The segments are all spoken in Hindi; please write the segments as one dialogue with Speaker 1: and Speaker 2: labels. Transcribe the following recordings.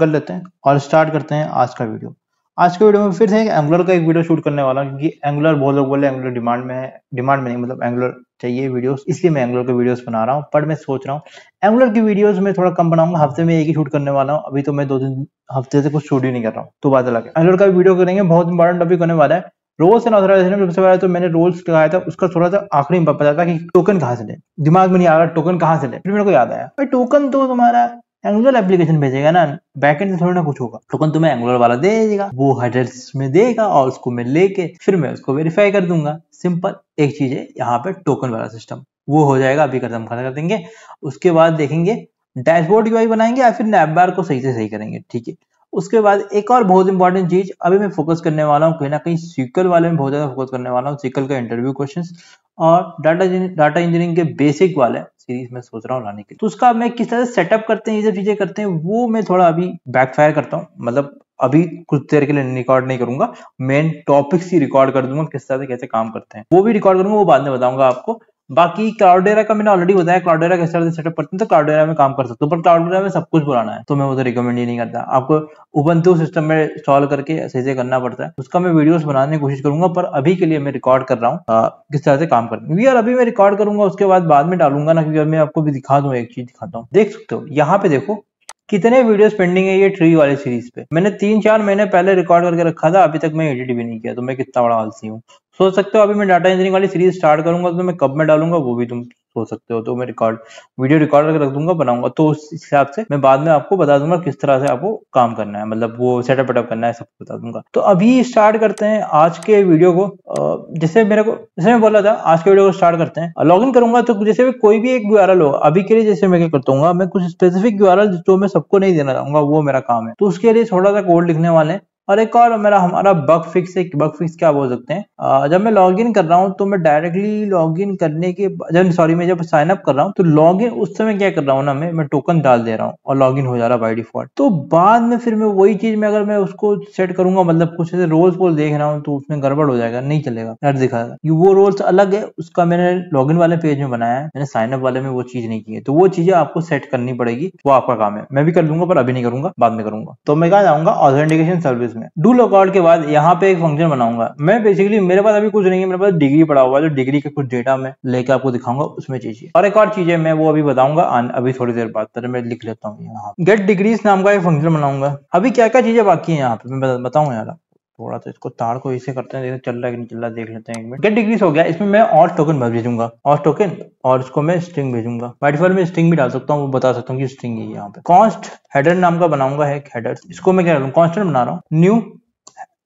Speaker 1: कर लेते हैं और स्टार्ट करते हैं आज का वीडियो आज के वीडियो में फिर से एक एंगुलर का एक वीडियो शूट करने वाला हूँ क्योंकि एंगुलर बहुत लोग बोले एंगुलर डिमांड में है डिमांड में नहीं मतलब एंगुलर चाहिए वीडियोस इसलिए मैं एंगुलर के वीडियोस बना रहा हूँ पर मैं सोच रहा हूँ एंगुलर की वीडियोस मैं थोड़ा कम बनाऊंगा हफ्ते में एक ही शूट करने वाला हूँ अभी तो मैं दो दिन हफ्ते से कुछ शूट ही नहीं कर रहा हूँ तो बात अलग है एंगुलर का वीडियो करेंगे बहुत इंपॉर्टेंट टॉपिक होने वाला है रोल्स एंड ऑथराइजेशन सबसे पहले तो मैंने रोल्स लगाया था उसका थोड़ा सा आखिरी पता था कि टोकन कहाँ से ले दिमाग में नहीं आ रहा टोकन कहाँ से ले फिर मेरे को याद आया भाई टोकन तो तुम्हारा एंगुलर एप्लीकेशन भेजेगा ना बैकेंड में थोड़ा ना कुछ होगा टोकन तो तुम्हें एंगुलर वाला दे देगा वो हेडर्स में देगा और उसको मैं लेके फिर मैं उसको वेरीफाई कर दूंगा सिंपल एक चीज है यहाँ पे टोकन वाला सिस्टम वो हो जाएगा अभी कदम खत्म कर देंगे उसके बाद देखेंगे डैशबोर्ड यूआई बनाएंगे या फिर बार को सही से सही करेंगे ठीक है उसके बाद एक और बहुत इंपॉर्टेंट चीज अभी मैं फोकस करने वाला हूँ कहीं ना कहीं सीक्वल वाले में बहुत ज्यादा फोकस करने वाला हूँ सीक्वल का इंटरव्यू क्वेश्चन और डाटा डाटा इंजीनियरिंग के बेसिक वाले सीरीज में सोच रहा हूँ लाने के तो उसका मैं किस तरह से सेटअप करते हैं ये सब चीजें करते हैं वो मैं थोड़ा अभी बैकफायर करता हूँ मतलब अभी कुछ देर के लिए रिकॉर्ड नहीं करूंगा मेन टॉपिक्स ही रिकॉर्ड कर दूंगा किस तरह से कैसे काम करते हैं वो भी रिकॉर्ड करूंगा वो बाद में बताऊंगा आपको बाकी क्लाउडेरा का मैंने ऑलरेडी बताया क्लाउडेरा कैसे सेटअप करते हैं तो क्लाउडेरा में काम कर सकते हो पर क्लाउडेरा में सब कुछ बुलाना है तो मैं उधर रिकमेंड ही नहीं करता आपको उबंतु सिस्टम में इंस्टॉल करके ऐसे से करना पड़ता है उसका मैं वीडियोस बनाने की कोशिश करूंगा पर अभी के लिए मैं रिकॉर्ड कर रहा हूँ किस तरह से काम करते हैं यार अभी मैं रिकॉर्ड करूंगा उसके बाद बाद में डालूंगा ना क्योंकि मैं आपको भी दिखा दूँ एक चीज दिखाता हूँ देख सकते हो यहाँ पे देखो कितने वीडियोस पेंडिंग है ये ट्री वाले सीरीज पे मैंने तीन चार महीने पहले रिकॉर्ड करके रखा था अभी तक मैं एडिट भी नहीं किया तो मैं कितना बड़ा आलसी हूँ सोच सकते हो अभी मैं डाटा इंजीनियरिंग वाली सीरीज स्टार्ट करूंगा तो मैं कब में डालूंगा वो भी तुम सोच सकते हो तो मैं रिकॉर्ड वीडियो रिकॉर्ड करके रख दूंगा बनाऊंगा तो उस हिसाब से मैं बाद में आपको बता दूंगा किस तरह से आपको काम करना है मतलब वो सेटअप वेटअप करना है सब बता दूंगा तो अभी स्टार्ट करते हैं आज के वीडियो को जैसे मेरे को जैसे मैं बोला था आज के वीडियो को स्टार्ट करते हैं लॉग इन करूंगा तो जैसे भी कोई भी एक यू होगा अभी के लिए जैसे मैं क्या करता हूँ मैं कुछ स्पेसिफिक यू जो मैं सबको नहीं देना चाहूंगा वो मेरा काम है तो उसके लिए थोड़ा सा कोड लिखने वाले हैं और एक और मेरा हमारा बग फिक्स है बग फिक्स क्या बोल सकते हैं जब मैं लॉग इन कर रहा हूँ तो मैं डायरेक्टली लॉग इन करने के जब सॉरी मैं जब साइन अप कर रहा हूँ तो लॉग इन उस समय क्या कर रहा हूँ ना मैं मैं टोकन डाल दे रहा हूँ और लॉग इन हो जा रहा है बाई डिफॉल्ट तो बाद में फिर मैं वही चीज में अगर मैं उसको सेट करूंगा मतलब कुछ ऐसे रोल्स को देख रहा हूँ तो उसमें गड़बड़ हो जाएगा नहीं चलेगा डर दिखाएगा वो रोल्स अलग है उसका मैंने लॉग इन वाले पेज में बनाया है मैंने साइन अप वाले में वो चीज नहीं की है तो वो चीजें आपको सेट करनी पड़ेगी वो आपका काम है मैं भी कर लूंगा पर अभी नहीं करूंगा बाद में करूंगा तो मैं कहा जाऊंगा ऑथेंटिकेशन सर्विस इसमें डू लॉकआउट के बाद यहाँ पे एक फंक्शन बनाऊंगा मैं बेसिकली मेरे पास अभी कुछ नहीं है मेरे पास डिग्री पड़ा हुआ है जो डिग्री के कुछ डेटा मैं लेके आपको दिखाऊंगा उसमें चीजें और एक और चीज है मैं वो अभी बताऊंगा अभी थोड़ी देर बाद पहले मैं लिख लेता हूँ यहाँ गेट डिग्रीज नाम का एक फंक्शन बनाऊंगा अभी क्या क्या चीजें बाकी है यहाँ पे मैं बताऊंगा यार थोड़ा सा तो इसको तार को ऐसे करते हैं चल रहा है कि नहीं चल रहा देख लेते हैं एक गेट डिग्रीज हो गया इसमें मैं और टोकन भर भेजूंगा और टोकन और इसको मैं स्ट्रिंग भेजूंगा वाइटफॉल में स्ट्रिंग भी डाल सकता हूँ वो बता सकता हूँ कि स्ट्रिंग है यहाँ पे कॉस्ट हेडर नाम का बनाऊंगा है इसको मैं क्या कॉन्स्टेंट बना रहा हूँ new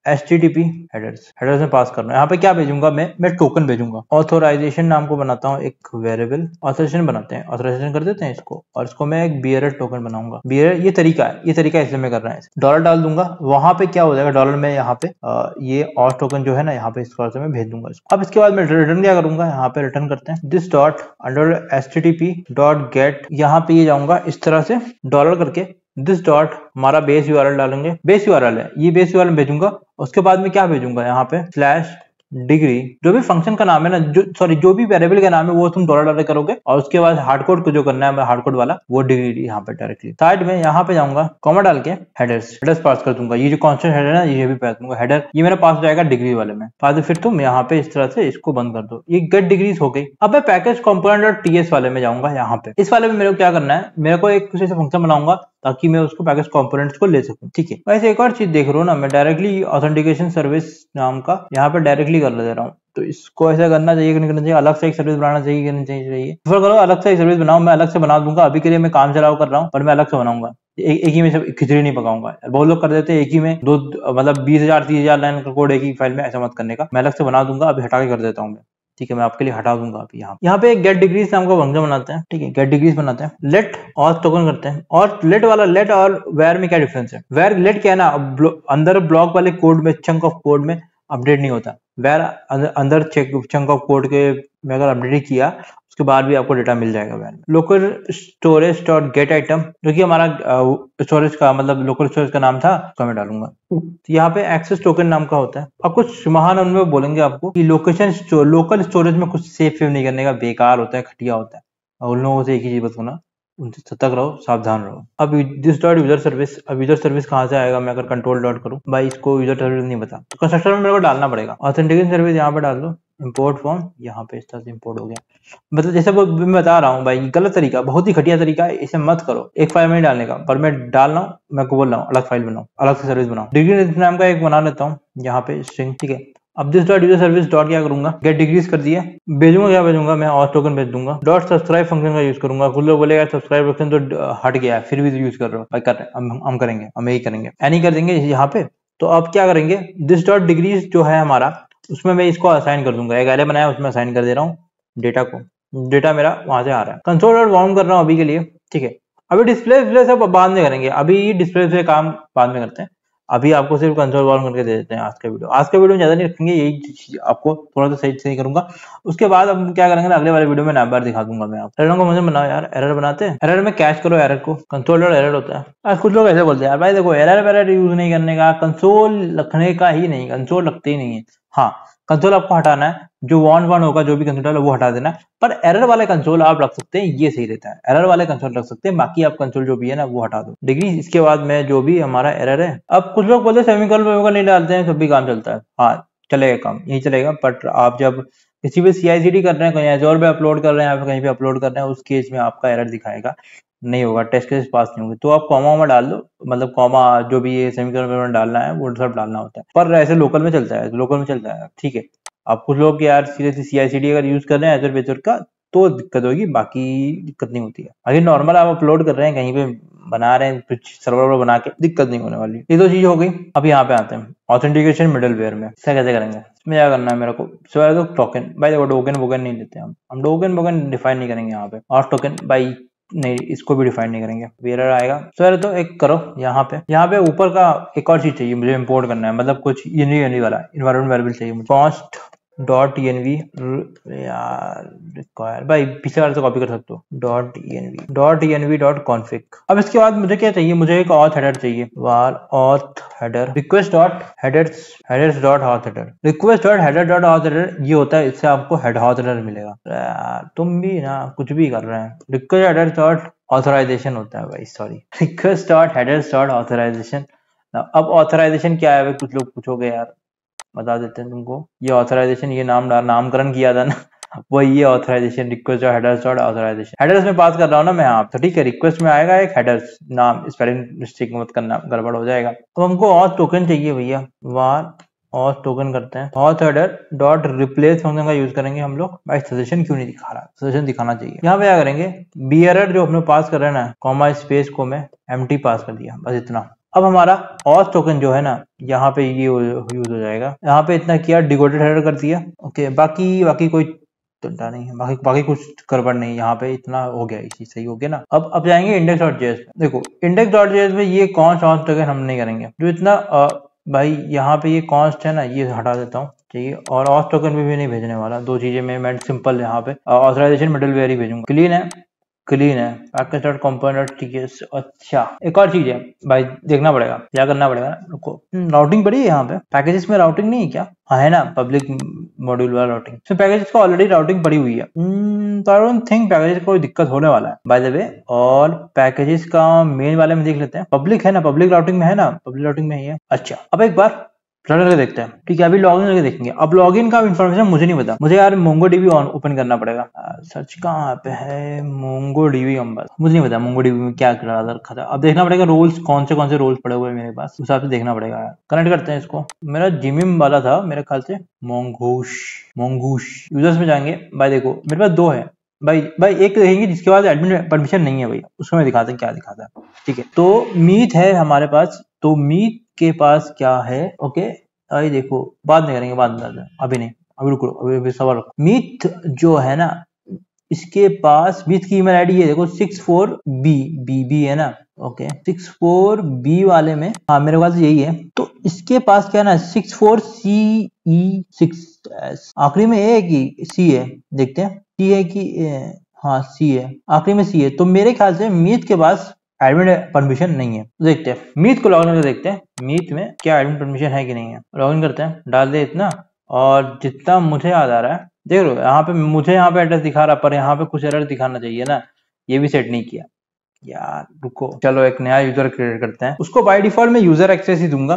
Speaker 1: S T T P headers headers में पास करना है यहाँ पे क्या भेजूंगा मैं मैं टोकन भेजूंगा ऑथोराइजेशन नाम को बनाता हूँ एक वेरिएबल ऑथोराइजेशन बनाते हैं ऑथोराइजेशन कर देते हैं इसको और इसको मैं एक बियर टोकन बनाऊंगा बियर ये तरीका है ये तरीका इसलिए मैं कर रहा है डॉलर डाल दूंगा वहां पे क्या हो जाएगा डॉलर में यहाँ पे आ, ये और टोकन जो है ना यहाँ पे इसको अर्थ में भेज दूंगा इसको अब इसके बाद मैं रिटर्न क्या करूंगा यहाँ पे रिटर्न करते हैं this dot under S T T P dot get यहाँ पे ये जाऊंगा इस तरह से डॉलर करके दिस डॉट हमारा बेस यू डालेंगे बेस यू है ये बेस यू भेजूंगा उसके बाद में क्या भेजूंगा यहाँ पे स्लैश डिग्री जो भी फंक्शन का नाम है ना जो सॉरी जो भी वेरिएबल का नाम है वो तुम डॉलर डॉलर करोगे और उसके बाद हार्ड कोड को जो करना है हार्ड कोड वाला वो डिग्री यहाँ पे डायरेक्टली साइड में यहाँ पे जाऊंगा कॉमा डाल के हेडर्स हेडर्स पास कर दूंगा ये जो कॉन्स्टेंट हेडर है ना ये भी पास दूंगा हेडर ये मेरा पास जाएगा डिग्री वाले में बाद फिर तुम यहाँ पे इस तरह से इसको बंद कर दो ये गेट डिग्रीज हो गई अब मैं पैकेज कॉम्पोनेंट और टीएस वाले में जाऊंगा यहाँ पे इस वाले में मेरे को क्या करना है मेरे को एक फंक्शन बनाऊंगा ताकि मैं उसको पैकेज कंपोनेंट्स को ले सकूं ठीक है वैसे एक और चीज देख रहा हूँ ना मैं डायरेक्टली ऑथेंटिकेशन सर्विस नाम का यहाँ पर डायरेक्टली कर दे रहा हूँ तो इसको ऐसा करना चाहिए कि नहीं करना चाहिए अलग से एक सर्विस बनाना चाहिए कि नहीं चाहिए प्रेफर करो अलग से एक सर्विस बनाओ मैं अलग से बना दूंगा अभी के लिए मैं काम चलाओ कर रहा हूँ पर मैं अलग से बनाऊंगा एक, एक ही में सब खिचड़ी नहीं पकाऊंगा बहुत लोग कर देते हैं एक ही में दो मतलब बीस हजार तीस हजार लाइन का कोड एक ही फाइल में ऐसा मत करने का मैं अलग से बना दूंगा अभी हटा के कर देता हूँ मैं ठीक है मैं आपके लिए हटा दूंगा अभी यहाँ यहाँ पे गेट डिग्रीज नाम का वंजन बनाते हैं ठीक है गेट डिग्रीज बनाते हैं लेट और टोकन करते हैं और लेट वाला लेट और वेयर में क्या डिफरेंस है वेयर लेट क्या है ना अंदर ब्लॉक वाले कोड में चंक ऑफ कोड में अपडेट नहीं होता वेयर अंदर चंक ऑफ कोड के में अगर अपडेट किया उसके बाद भी आपको डेटा मिल जाएगा when local storage dot get item जो कि हमारा स्टोरेज का मतलब लोकल स्टोरेज का नाम था उसका मैं डालूंगा तो यहाँ पे एक्सेस टोकन नाम का होता है अब कुछ महान उनमें बोलेंगे आपको कि लोकेशन लोकल स्टोरेज में कुछ सेफ सेव नहीं करने का बेकार होता है खटिया होता है और उन लोगों से एक ही चीज बताना उनसे सतर्क रहो सावधान रहो अब दिस डॉट यूजर सर्विस अब यूजर सर्विस कहाँ से आएगा मैं अगर कंट्रोल डॉट करूँ भाई इसको यूजर सर्विस नहीं बता तो कंस्ट्रक्टर में मेरे को डालना पड़ेगा ऑथेंटिकेशन सर्विस यहाँ पे डाल दो इम्पोर्ट फॉर्म यहाँ पे इस तरह से इम्पोर्ट हो गया मतलब जैसे वो मैं बता रहा हूँ भाई गलत तरीका बहुत ही घटिया तरीका है इसे मत करो एक फाइल में डालने का पर मैं डाल रहा हूँ मैं को बोल रहा हूँ अलग फाइल बनाऊँ अलग से सर्विस बनाऊँ डिग्री नाम का एक बना लेता हूँ यहाँ पे स्ट्रिंग ठीक है अब this dot user service dot क्या करूंगा गेट डिग्रीज कर दिया भेजूंगा क्या भेजूंगा मैं और टोकन भेज दूंगा डॉट सब्सक्राइब फंक्शन का यूज करूंगा कुछ लोग बोलेगा सब्सक्राइब फंक्शन तो हट गया फिर भी यूज कर रहे हो कर रहे हम, हम करेंगे हम यही करेंगे एनी कर देंगे यहाँ पे तो अब क्या करेंगे दिस डॉट डिग्रीज जो है हमारा उसमें मैं इसको असाइन कर दूंगा एक एरे बनाया उसमें असाइन कर दे रहा हूँ डेटा को डेटा मेरा वहां से आ रहा है कंसोल डॉट वार्म कर रहा हूँ अभी के लिए ठीक है अभी डिस्प्ले डिस्प्ले सब बाद में करेंगे अभी डिस्प्ले से काम बाद में करते हैं अभी आपको सिर्फ कंसोल वार्म करके दे देते हैं आज का वीडियो आज का वीडियो ज्यादा नहीं रखेंगे यही आपको थोड़ा सा सही सही करूंगा उसके बाद अब क्या करेंगे अगले वाले वीडियो में नंबर दिखा दूंगा मैं आपको एरर को मुझे बनाओ यार एरर बनाते हैं एरर में कैश करो एरर को कंसोल डॉट एरर होता है आज कुछ लोग ऐसे बोलते हैं भाई देखो एरर वेरर यूज नहीं करने का कंसोल रखने का ही नहीं कंसोल रखते ही नहीं है हाँ कंसोल आपको हटाना है जो वन वन होगा जो भी कंसोल वो हटा देना है पर एरर वाले कंसोल आप रख सकते हैं ये सही रहता है एरर वाले कंसोल रख सकते हैं बाकी आप कंसोल जो भी है ना वो हटा दो डिग्री इसके बाद में जो भी हमारा एरर है अब कुछ लोग बोलते हैं सेमिकल वेमिकल नहीं डालते हैं सब भी काम चलता है हाँ चलेगा काम यही चलेगा बट आप जब किसी भी सी कर रहे हैं कहीं एजोर पे अपलोड कर रहे हैं या कहीं पे अपलोड कर रहे हैं उस केस में आपका एरर दिखाएगा नहीं होगा टेस्ट केसेस पास नहीं होंगे तो आप कॉमा में डाल दो मतलब कॉमा जो भी ये में डालना है वो सब डालना होता है पर ऐसे लोकल में चलता है लोकल में चलता है ठीक है आप कुछ लोग यार सीरियसली डी अगर यूज कर रहे हैं एजर वेजर का तो दिक्कत होगी बाकी दिक्कत नहीं होती है अगर नॉर्मल आप अपलोड कर रहे हैं कहीं पे बना रहे हैं कुछ सर्वर वर्वर बना के दिक्कत नहीं होने वाली ये दो तो चीज हो गई अब यहाँ पे आते हैं ऑथेंटिकेशन मिडल वेयर में इसका कैसे करेंगे इसमें क्या करना है मेरे को सवाल तो टोकन भाई देखो टोकन वोकन नहीं लेते हम हम टोकन वोकन डिफाइन नहीं करेंगे यहाँ पे और टोकन भाई नहीं इसको भी डिफाइन नहीं करेंगे वेरर आएगा यार तो, तो एक करो यहाँ पे यहाँ पे ऊपर का एक और चीज चाहिए मुझे इम्पोर्ट करना है मतलब कुछ यूनि यूनि वाला इन्वायरमेंट वेरिएबल चाहिए मुझे const dot E N V require भाई पीछे वाले से कॉपी कर सकते हो dot E N V dot E N V dot config अब इसके बाद मुझे क्या चाहिए मुझे एक ऑथ हेडर चाहिए var auth header request dot headers headers dot auth header request dot header dot auth header ये होता है इससे आपको हेड ऑथ हेडर मिलेगा तुम भी ना कुछ भी कर रहे हैं रिक्वेस्ट हेडर डॉट ऑथराइजेशन होता है भाई sorry request dot headers dot authorization अब ऑथराइजेशन क्या है कुछ लोग पूछोगे यार बता देते हैं तुमको ये ऑथराइजेशन ये नाम नामकरण किया था ना वो ये ऑथराइजेशन रिक्वेस्ट और हेडर्स और ऑथराइजेशन हेडर्स में बात कर रहा हूँ ना मैं आप तो ठीक है रिक्वेस्ट में आएगा एक हेडर्स नाम स्पेलिंग मिस्टेक मत करना गड़बड़ हो जाएगा अब तो हमको और टोकन चाहिए भैया वार और टोकन करते हैं auth header dot replace function का यूज करेंगे हम लोग भाई सजेशन क्यों नहीं दिखा रहा सजेशन दिखाना चाहिए यहाँ पे क्या करेंगे बी एरर जो हमने पास कर रहे हैं ना कॉमा स्पेस को मैं एम पास कर दिया बस इतना अब हमारा ऑस टोकन जो है ना यहाँ पे ये यूज हो जाएगा यहाँ पे इतना किया डिगोटेड हेडर कर दिया ओके बाकी बाकी कोई डंडा नहीं है बाकी बाकी कुछ गड़बड़ नहीं यहाँ पे इतना हो गया इसी सही हो गया ना अब अब जाएंगे इंडेक्स डॉट जेएस देखो इंडेक्स डॉट जेस में ये कौन सा टोकन हम नहीं करेंगे जो इतना आ, भाई यहाँ पे ये कॉन्स्ट है ना ये हटा देता हूँ चाहिए और ऑस टोकन भी, नहीं भेजने वाला दो चीजें मैं सिंपल यहाँ पे ऑथराइजेशन मेडल वेयर ही भेजूंगा क्लीन है क्लीन है पैकेज डॉट ठीक है अच्छा एक और चीज है भाई देखना पड़ेगा क्या करना पड़ेगा रुको राउटिंग पड़ी है यहाँ पे पैकेजेस में राउटिंग नहीं है क्या हाँ है ना पब्लिक मॉड्यूल वाला राउटिंग तो पैकेजेस को ऑलरेडी राउटिंग पड़ी हुई है तो आई डोंट थिंक पैकेजेस कोई दिक्कत होने वाला है बाय द वे और पैकेजेस का मेन वाले में देख लेते हैं पब्लिक है ना पब्लिक राउटिंग में है ना पब्लिक राउटिंग में ही है अच्छा अब एक बार रन करके देखते हैं ठीक है अभी लॉग इन करके देखेंगे अब लॉग इन का इन्फॉर्मेशन मुझे नहीं पता मुझे यार मोंगो डीबी ऑन ओपन करना पड़ेगा सर्च कहाँ पे है मोंगो डीबी अंबर मुझे नहीं पता मोंगो डीबी में क्या रखा था अब देखना पड़ेगा रोल्स कौन से कौन से रोल्स पड़े हुए मेरे पास उस हिसाब से देखना पड़ेगा कनेक्ट करते हैं इसको मेरा जिमिम वाला था मेरे ख्याल से मोंगोश मोंगोश यूजर्स में जाएंगे भाई देखो मेरे पास दो है भाई भाई एक तो देखेंगे जिसके बाद एडमिन परमिशन नहीं है भाई उसको मैं दिखाता हूँ क्या दिखाता है ठीक है तो मीत है हमारे पास तो मीत के पास क्या है ओके आई देखो बाद में करेंगे बाद में अभी नहीं अभी रुको अभी अभी सवाल रखो मिथ जो है ना इसके पास मिथ की ईमेल आईडी है देखो six four B B B है ना ओके सिक्स फोर बी वाले में हाँ मेरे पास यही है तो इसके पास क्या है ना six four C E six आखिरी में ए है कि सी है देखते हैं सी है कि हाँ सी है आखिरी में सी है तो मेरे ख्याल से मीत के पास एडमिट परमिशन नहीं है देखते हैं मीत को लॉगिन करके देखते हैं मीत में क्या एडमिट परमिशन है कि नहीं है लॉगिन करते हैं डाल दे इतना और जितना मुझे याद आ रहा है देख लो यहाँ पे मुझे यहाँ पे एड्रेस दिखा रहा पर यहाँ पे कुछ एरर दिखाना चाहिए ना ये भी सेट नहीं किया यार रुको चलो एक नया यूजर क्रिएट करते हैं उसको बाई डिफॉल्ट में यूजर एक्सेस ही दूंगा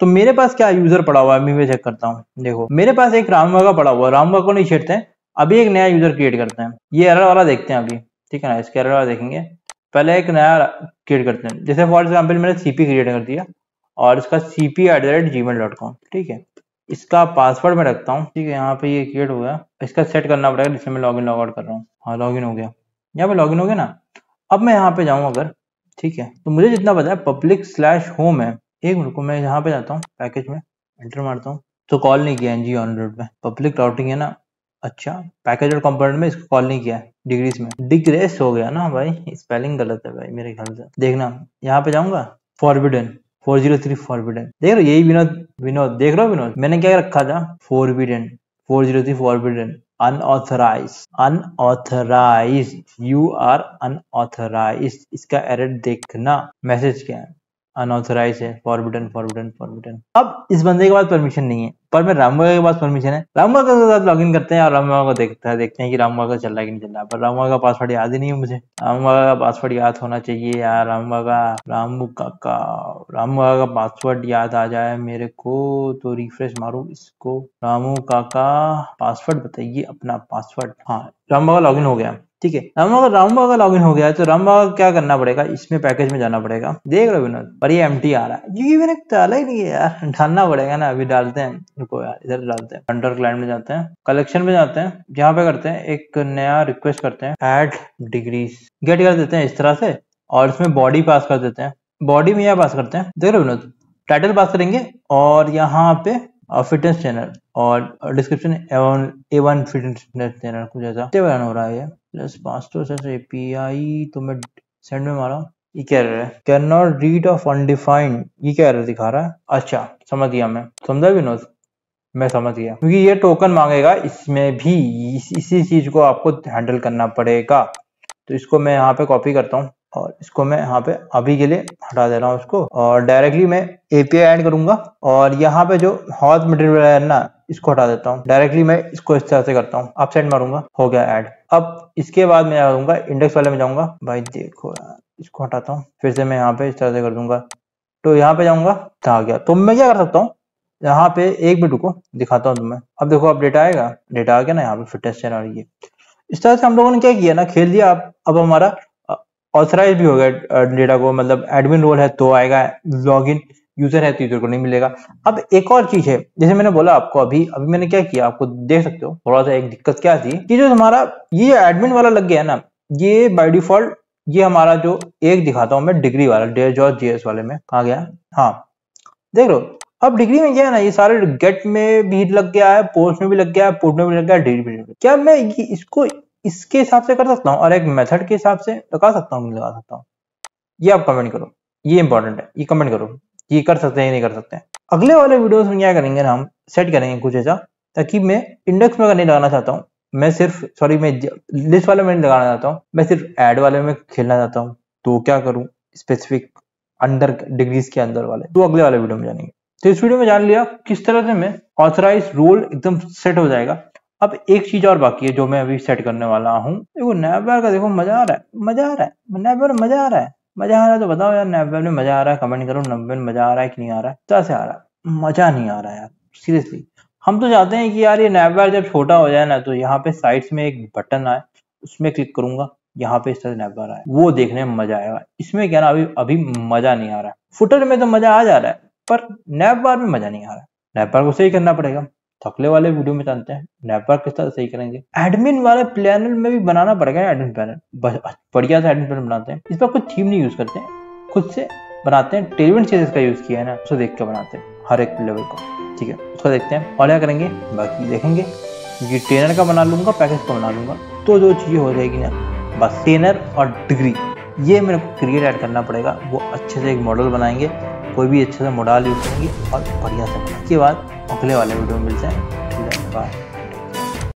Speaker 1: तो मेरे पास क्या यूजर पड़ा हुआ है मैं चेक करता हूँ देखो मेरे पास एक रामवागा पड़ा हुआ है रामवागा को नहीं छेड़ते हैं अभी एक नया यूजर क्रिएट करते हैं ये एरर वाला देखते हैं अभी ठीक है ना इसके एरर वाला देखेंगे पहले एक नया क्रिएट करते हैं जैसे फॉर एग्जाम्पल मैंने सीपी क्रिएट कर दिया और इसका P at the rate gmail dot com ठीक है इसका पासवर्ड मैं रखता हूँ ठीक है यहाँ पे ये क्रिएट हो गया इसका सेट करना पड़ेगा जिससे मैं लॉग इन लॉग आउट कर रहा हूँ हाँ इन हो गया यहाँ पे इन हो गया ना अब मैं यहाँ पे जाऊँ अगर ठीक है तो मुझे जितना पता है पब्लिक स्लैश होम है एक मिनट को मैं यहाँ पे जाता हूँ पैकेज में एंटर मारता हूँ तो कॉल नहीं किया एनजी ऑन रोड में पब्लिक राउटिंग है ना अच्छा पैकेज और कंपोनेंट में इसको कॉल नहीं किया डिग्रीज में डिग्रेस हो गया ना भाई स्पेलिंग गलत है भाई मेरे ख्याल से देखना यहाँ पे जाऊंगा forbidden four zero three forbidden देख रहे यही विनोद विनोद देख रहे हो विनोद मैंने क्या रखा था forbidden four zero three forbidden unauthorized unauthorized you are unauthorized इसका एरर देखना मैसेज क्या है अनऑथराइज है फॉरबिडन फॉरबिडन फॉरबिडन अब इस बंदे के पास परमिशन नहीं है पर मैं रामवा के पास परमिशन है रामवा के साथ लॉग इन करते हैं और रामवा को देखते हैं देखते हैं कि रामवा का चल रहा है कि नहीं चल रहा पर रामवा का पासवर्ड याद ही नहीं है मुझे रामवा का पासवर्ड याद होना चाहिए यार रामवा का रामू का रामवा का पासवर्ड याद आ जाए मेरे को तो रिफ्रेश मारू इसको रामू काका पासवर्ड बताइए अपना पासवर्ड हाँ रामवा का लॉग हो गया ठीक है राम रामबाग रामबाग का लॉग हो गया तो राम बाबा क्या करना पड़ेगा इसमें पैकेज में जाना पड़ेगा देख रहे विनोद पर ये एम आ रहा है क्योंकि मैंने डाला ही नहीं है यार डालना पड़ेगा ना अभी डालते हैं रुको यार इधर डालते हैं अंडर क्लाइंट में जाते हैं कलेक्शन में जाते हैं यहाँ पे करते हैं एक नया रिक्वेस्ट करते हैं एट डिग्रीज गेट कर देते हैं इस तरह से और इसमें बॉडी पास कर देते हैं बॉडी में यहाँ पास करते हैं देख रहे विनोद टाइटल पास करेंगे और यहाँ पे फिटनेस ट्रेनर और description A one fit internet देना कुछ ऐसा कितने बयान हो रहा है ये प्लस पास्टो सर ए पी आई तो मैं सेंड में मारा ये कह रहा है cannot read of undefined ये क्या एरर दिखा रहा है अच्छा समझ गया मैं समझा विनोद मैं समझ गया क्योंकि ये टोकन मांगेगा इसमें भी इस, इसी चीज को आपको हैंडल करना पड़ेगा तो इसको मैं यहाँ पे कॉपी करता हूँ और इसको मैं यहाँ पे अभी के लिए हटा दे रहा हूँ इसको और डायरेक्टली मैं एपीआई ऐड करूंगा और यहाँ पे जो हॉट मटेरियल है ना इसको हटा देता हूँ डायरेक्टली मैं इसको इस तरह से करता हूँ आप सेट मारूंगा हो गया ऐड अब इसके बाद मैं करूंगा इंडेक्स वाले में जाऊंगा भाई देखो इसको हटाता हूँ फिर से मैं यहाँ पे इस तरह से कर दूंगा तो यहाँ पे जाऊंगा तो आ गया तो मैं क्या कर सकता हूँ यहाँ पे एक मिनट को दिखाता हूँ तुम्हें अब देखो अब डेटा आएगा डेटा आ गया ना यहाँ पे फिटनेस चैनल ये इस तरह से हम लोगों ने क्या किया ना खेल दिया आप अब हमारा ऑथराइज भी होगा डेटा को मतलब एडमिन रोल है तो आएगा लॉग इन यूजर है तो यूजर को नहीं मिलेगा अब एक और चीज है जैसे मैंने बोला आपको अभी अभी मैंने क्या किया आपको देख सकते हो थोड़ा सा एक दिक्कत क्या थी कि जो हमारा ये एडमिन वाला लग गया है ना ये बाय डिफॉल्ट ये हमारा जो एक दिखाता हूं मैं डिग्री वाला डे जॉर्ज जीएस वाले में कहा गया हाँ देख लो अब डिग्री में क्या है ना ये सारे गेट में भी लग गया है पोस्ट में भी लग गया है पोर्ट में भी लग गया है डिग्री में क्या मैं इसको इसके हिसाब से कर सकता हूँ और एक मेथड के हिसाब से लगा सकता हूँ लगा सकता हूँ ये आप कमेंट करो ये इंपॉर्टेंट है ये कमेंट करो ये कर सकते हैं ये नहीं कर सकते हैं अगले वाले वीडियोस में क्या करेंगे ना हम सेट करेंगे कुछ ऐसा ताकि मैं इंडेक्स में अगर नहीं लगाना चाहता हूँ मैं सिर्फ सॉरी मैं लिस्ट वाले में नहीं लगाना चाहता हूँ मैं सिर्फ एड वाले में खेलना चाहता हूँ तो क्या करूँ स्पेसिफिक अंडर डिग्रीज के अंदर वाले तो अगले वाले वीडियो में जानेंगे तो इस वीडियो में जान लिया किस तरह से मैं ऑथराइज रोल एकदम सेट हो जाएगा अब एक चीज और बाकी है जो मैं अभी सेट करने वाला हूँ देखो नैबर का देखो मजा आ रहा है मजा आ रहा है नैबर मजा आ रहा है मजा आ रहा है तो बताओ यार नैबर में मजा आ रहा है कमेंट करो नब्बे में मजा आ रहा है कि नहीं आ रहा है कैसे आ रहा है मजा नहीं आ रहा है यार सीरियसली हम तो चाहते हैं कि यार ये नैबर जब छोटा हो जाए ना तो यहाँ पे साइड्स में एक बटन आए उसमें क्लिक करूंगा यहाँ पे इस तरह नैबर आए वो देखने में मजा आएगा इसमें क्या ना अभी अभी मजा नहीं आ रहा है फुटर में तो मजा आ जा रहा है पर नैबर में मजा नहीं आ रहा है नैबर को सही करना पड़ेगा तो अगले वाले वीडियो में जानते हैं नेटवर्क किस तरह सही करेंगे एडमिन वाले पैनल में भी बनाना पड़ेगा एडमिन पैनल बढ़िया से एडमिन पैनल बनाते हैं इस पर कुछ थीम नहीं यूज करते हैं खुद से बनाते हैं टेलीवेंट चेजेस का यूज किया है ना उसको देख के बनाते हैं हर एक लेवल को ठीक है उसको देखते हैं और क्या करेंगे बाकी देखेंगे क्योंकि ट्रेनर का बना लूंगा पैकेज का बना लूंगा तो जो चीज़ें हो जाएगी ना बस ट्रेनर और डिग्री ये मेरे को क्रिएट ऐड करना पड़ेगा वो अच्छे से एक मॉडल बनाएंगे कोई भी अच्छे से मोडाल यूज़ करेंगे और बढ़िया से उसके बाद अगले वाले वीडियो में मिलते हैं धन्यवाद